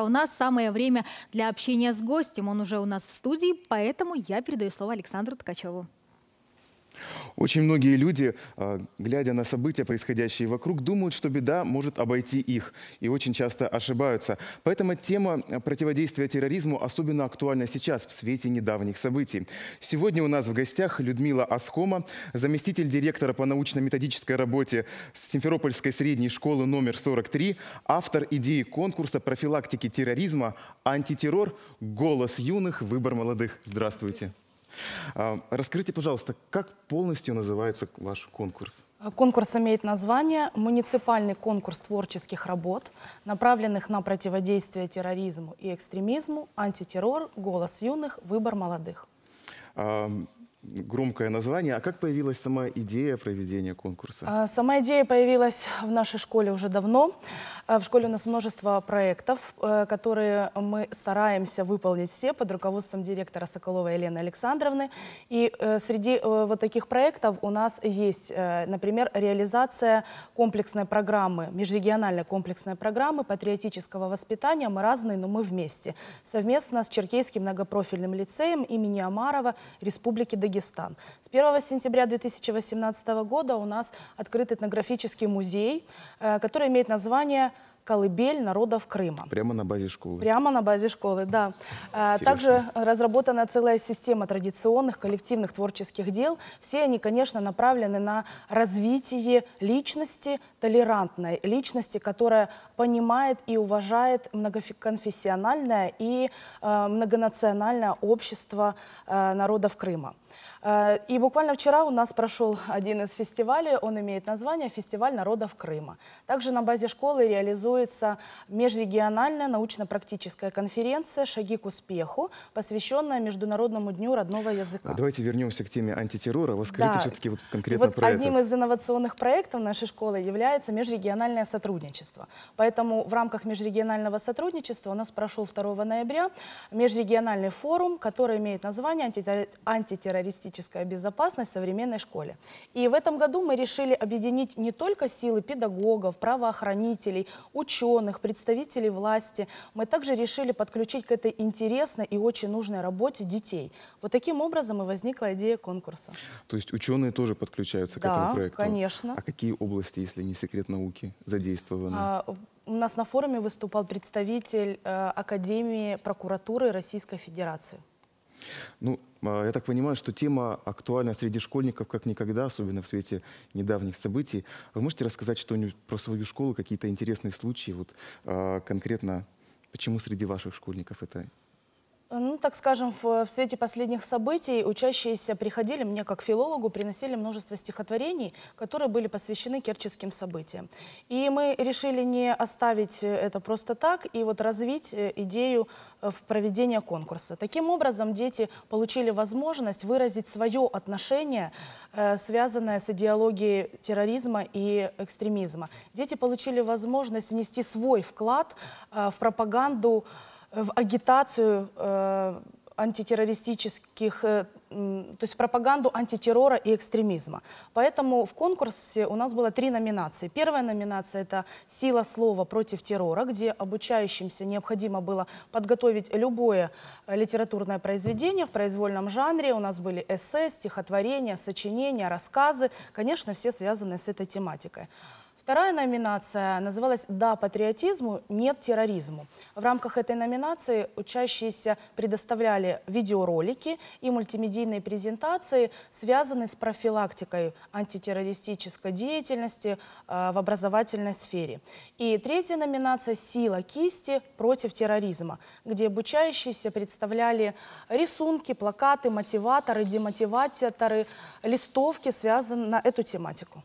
А у нас самое время для общения с гостем. Он уже у нас в студии, поэтому я передаю слово Александру Ткачеву. Очень многие люди, а, глядя на события, происходящие вокруг, думают, что беда может обойти их и очень часто ошибаются. Поэтому тема а, противодействия терроризму особенно актуальна сейчас в свете недавних событий. Сегодня у нас в гостях Людмила Асхома, заместитель директора по научно-методической работе Симферопольской средней школы номер 43, автор идеи конкурса профилактики терроризма «Антитеррор. Голос юных. Выбор молодых». Здравствуйте. Здравствуйте. А, расскажите, пожалуйста, как полностью называется ваш конкурс? Конкурс имеет название «Муниципальный конкурс творческих работ, направленных на противодействие терроризму и экстремизму, антитеррор, голос юных, выбор молодых» громкое название. А как появилась сама идея проведения конкурса? А, сама идея появилась в нашей школе уже давно. А, в школе у нас множество проектов, э, которые мы стараемся выполнить все под руководством директора Соколовой Елены Александровны. И э, среди э, вот таких проектов у нас есть, например, реализация комплексной программы, межрегиональной комплексной программы патриотического воспитания «Мы разные, но мы вместе» совместно с Черкейским многопрофильным лицеем имени Амарова Республики Дагестан Кыргызстан. С 1 сентября 2018 года у нас открыт этнографический музей, э, который имеет название колыбель народов Крыма. Прямо на базе школы. Прямо на базе школы, да. А, Интересно. Также разработана целая система традиционных коллективных творческих дел. Все они, конечно, направлены на развитие личности толерантной, личности, которая понимает и уважает многоконфессиональное и э, многонациональное общество э, народов Крыма. Э, и буквально вчера у нас прошел один из фестивалей, он имеет название «Фестиваль народов Крыма». Также на базе школы реализуется межрегиональная научно-практическая конференция «Шаги к успеху», посвященная Международному дню родного языка. Давайте вернемся к теме антитеррора. Расскажите да. все-таки вот конкретно И вот про одним это. из инновационных проектов нашей школы является межрегиональное сотрудничество. Поэтому в рамках межрегионального сотрудничества у нас прошел 2 ноября межрегиональный форум, который имеет название «Антитеррористический кибернетическая безопасность в современной школе. И в этом году мы решили объединить не только силы педагогов, правоохранителей, ученых, представителей власти. Мы также решили подключить к этой интересной и очень нужной работе детей. Вот таким образом и возникла идея конкурса. То есть ученые тоже подключаются да, к этому проекту? Да, конечно. А какие области, если не секрет науки, задействованы? А, у нас на форуме выступал представитель э, Академии прокуратуры Российской Федерации. Ну, а, я так понимаю, что тема актуальна среди школьников как никогда, особенно в свете недавних событий. Вы можете рассказать что-нибудь про свою школу, какие-то интересные случаи, вот а, конкретно почему среди ваших школьников это так скажем, в, в свете последних событий учащиеся приходили мне как филологу, приносили множество стихотворений, которые были посвящены керческим событиям. И мы решили не оставить это просто так и вот развить э, идею э, в проведения конкурса. Таким образом, дети получили возможность выразить свое отношение, э, связанное с идеологией терроризма и экстремизма. Дети получили возможность внести свой вклад в пропаганду в агитацию э, антитеррористических, э, то есть пропаганду антитеррора и экстремизма. Поэтому в конкурсе у нас было три номинации. Первая номинация – это «Сила слова против террора», где обучающимся необходимо было подготовить любое литературное произведение в произвольном жанре. У нас были эссе, стихотворения, сочинения, рассказы, конечно, все связанные с этой тематикой. Вторая номинация называлась «Да патриотизму, нет терроризму». В рамках этой номинации учащиеся предоставляли видеоролики и мультимедийные презентации, связанные с профилактикой антитеррористической деятельности э, в образовательной сфере. И третья номинация «Сила кисти против терроризма», где обучающиеся представляли рисунки, плакаты, мотиваторы, демотиваторы, листовки, связанные на эту тематику.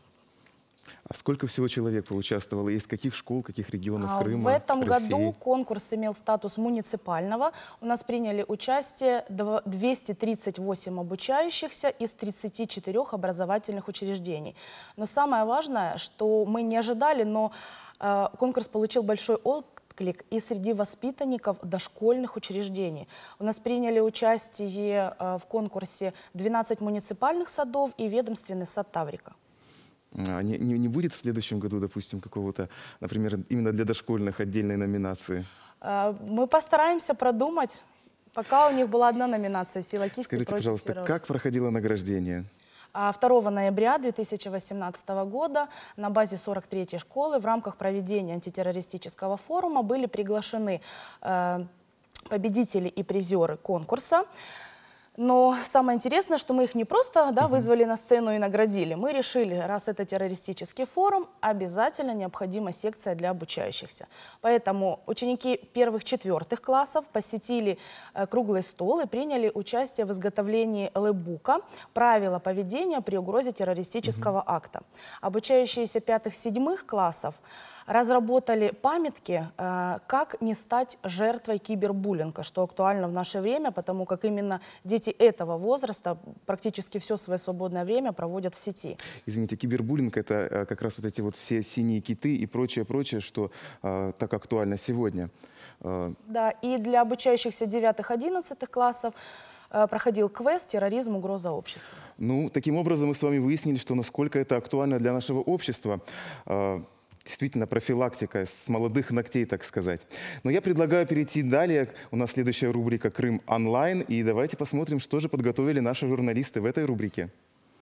А сколько всего человек поучаствовало? Из каких школ, каких регионов а Крыма? В этом России? году конкурс имел статус муниципального. У нас приняли участие 238 обучающихся из 34 образовательных учреждений. Но самое важное, что мы не ожидали, но э, конкурс получил большой отклик и среди воспитанников дошкольных учреждений. У нас приняли участие э, в конкурсе 12 муниципальных садов и ведомственный сад Таврика. А, не, не, не будет в следующем году, допустим, какого-то, например, именно для дошкольных отдельной номинации? А, мы постараемся продумать. Пока у них была одна номинация «Сила кисти». Скажите, пожалуйста, террор. как проходило награждение? 2 а, ноября 2018 года на базе 43-й школы в рамках проведения антитеррористического форума были приглашены э, победители и призеры конкурса. Но самое интересное, что мы их не просто да, вызвали на сцену и наградили. Мы решили, раз это террористический форум, обязательно необходима секция для обучающихся. Поэтому ученики первых-четвертых классов посетили э, круглый стол и приняли участие в изготовлении лэбука «Правила поведения при угрозе террористического акта». Обучающиеся пятых-седьмых классов – разработали памятки, э, как не стать жертвой кибербуллинга, что актуально в наше время, потому как именно дети этого возраста практически все свое свободное время проводят в сети. Извините, кибербуллинг — это э, как раз вот эти вот все синие киты и прочее-прочее, что э, так актуально сегодня. Да, и для обучающихся 9-11 классов проходил квест «Терроризм. Угроза обществу». Ну, таким образом мы с вами выяснили, что насколько это актуально для нашего общества действительно профилактика с молодых ногтей, так сказать. Но я предлагаю перейти далее. У нас следующая рубрика «Крым онлайн». И давайте посмотрим, что же подготовили наши журналисты в этой рубрике.